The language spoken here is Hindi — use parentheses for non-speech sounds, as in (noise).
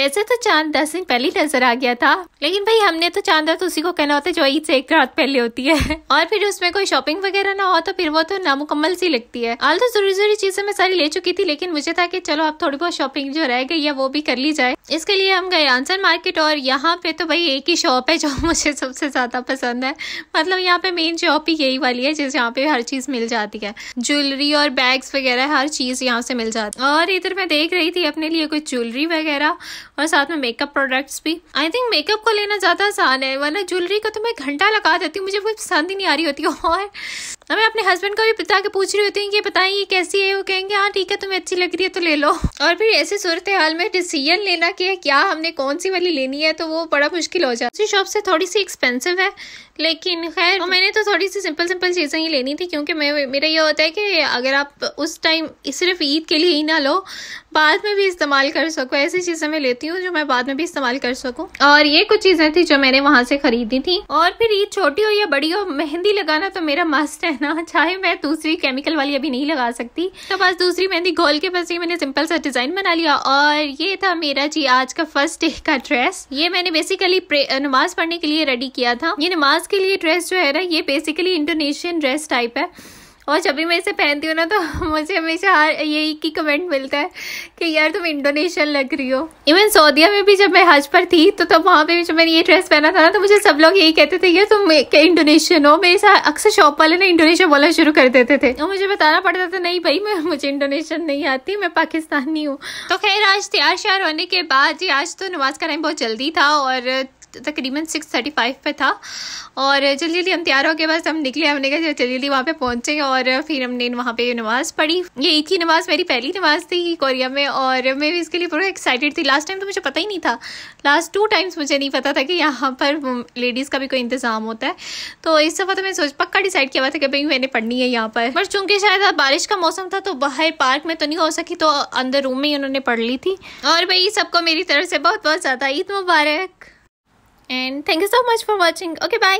वैसे तो चांद दस दिन पहले ही नजर आ गया था लेकिन भाई हमने तो चांद रात उसी को कहना होता है जो ईद से एक रात पहले होती है (laughs) और फिर उसमें कोई शॉपिंग वगैरह ना हो तो फिर वो तो नामुकम्मल सी लगती है आल तो जरूरी जरूरी चीजें मैं सारी ले चुकी थी लेकिन मुझे था कि चलो अब थोड़ी बहुत शॉपिंग जो रह गई है वो भी कर ली जाए इसके लिए हम गए आंसर मार्केट और यहाँ पे तो भाई एक ही शॉप है जो (laughs) मुझे सबसे ज्यादा पसंद है मतलब यहाँ पे मेन शॉप ही यही वाली है जिस यहाँ पे हर चीज मिल जाती है ज्वेलरी और बैग्स वगैरह हर चीज यहाँ से मिल जाती है और इधर मैं देख रही थी अपने लिए कुछ ज्वेलरी वगैरह और साथ में मेकअप प्रोडक्ट्स भी आई थिंक मेकअप को लेना ज़्यादा आसान है वरना ज्वेलरी का तो मैं घंटा लगा देती हूँ मुझे कोई पसंद ही नहीं आ रही होती और मैं अपने हस्बैंड को भी बता के पूछ रही होती हूँ कि बताएं ये कैसी है वो कहेंगे हाँ ठीक है तुम्हें अच्छी लग रही है तो ले लो और फिर ऐसी सूरत हाल में डिसीजन लेना कि क्या हमने कौन सी वाली लेनी है तो वो बड़ा मुश्किल हो जाए शॉप से थोड़ी सी एक्सपेंसिव है लेकिन खैर तो मैंने तो थोड़ी सी सिंपल सिंपल चीज़ें ही लेनी थी क्योंकि मैं मेरा ये होता है कि अगर आप उस टाइम सिर्फ ईद के लिए ही ना लो बाद में भी इस्तेमाल कर सकूँ ऐसी चीज़ें मैं लेती हूँ जो मैं बाद में भी इस्तेमाल कर सकूँ और ये कुछ चीज़ें थी जो मैंने वहाँ से खरीदी थी और फिर ये छोटी हो या बड़ी हो मेहंदी लगाना तो मेरा मस्त है ना चाहे मैं दूसरी केमिकल वाली अभी नहीं लगा सकती तो बस दूसरी मेहंदी घोल के बस ये मैंने सिंपल सा डिज़ाइन बना लिया और ये था मेरा जी आज का फर्स्ट डे का ड्रेस ये मैंने बेसिकली नमाज पढ़ने के लिए रेडी किया था ये नमाज के लिए ड्रेस जो है ना ये बेसिकली इंडोनेशियन ड्रेस टाइप है और जब भी मैं इसे पहनती हूँ ना तो मुझे हमेशा यही की कमेंट मिलता है कि यार तुम इंडोनेशियन लग रही हो इवन सऊदीया में भी जब मैं हज पर थी तो तब वहाँ पे भी जब मैंने ये ड्रेस पहना था ना तो मुझे सब लोग यही कहते थे यार तुम इंडोनेशियन हो मेरे साथ अक्सर शॉप वाले ना इंडोनेशिया बोलना शुरू कर देते थे और मुझे बताना पड़ता था नहीं भाई मैं मुझे इंडोनेशियन नहीं आती मैं पाकिस्तानी हूँ तो खैर आज तैयार श्यार होने के बाद जी आज तो नमाज का टाइम बहुत जल्दी था और तकरीबन सिक्स थर्टी फाइव पर था और जल्दी जल्दी हम तैयार हो गए बस हम निकले हमने कहा जल्दी जल्दी वहाँ पे पहुँचे और और फिर हमने वहाँ पे नमाज़ पढ़ी ये ईद की नमाज़ मेरी पहली नमाज़ थी कोरिया में और मैं भी इसके लिए बड़ा एक्साइटेड थी लास्ट टाइम तो मुझे पता ही नहीं था लास्ट टू टाइम्स मुझे नहीं पता था कि यहाँ पर लेडीज़ का भी कोई इंतज़ाम होता है तो इस दफ़ा तो मैं सोच पक्का डिसाइड किया हुआ था कि भाई मैंने पढ़नी है यहाँ पर पर चूँकि शायद बारिश का मौसम था तो बाहर पार्क में तो नहीं हो सकी तो अंदर रूम में ही उन्होंने पढ़ ली थी और भाई सबको मेरी तरफ से बहुत बहुत ज़्यादा ईद मुबारक and thank you so much for watching okay bye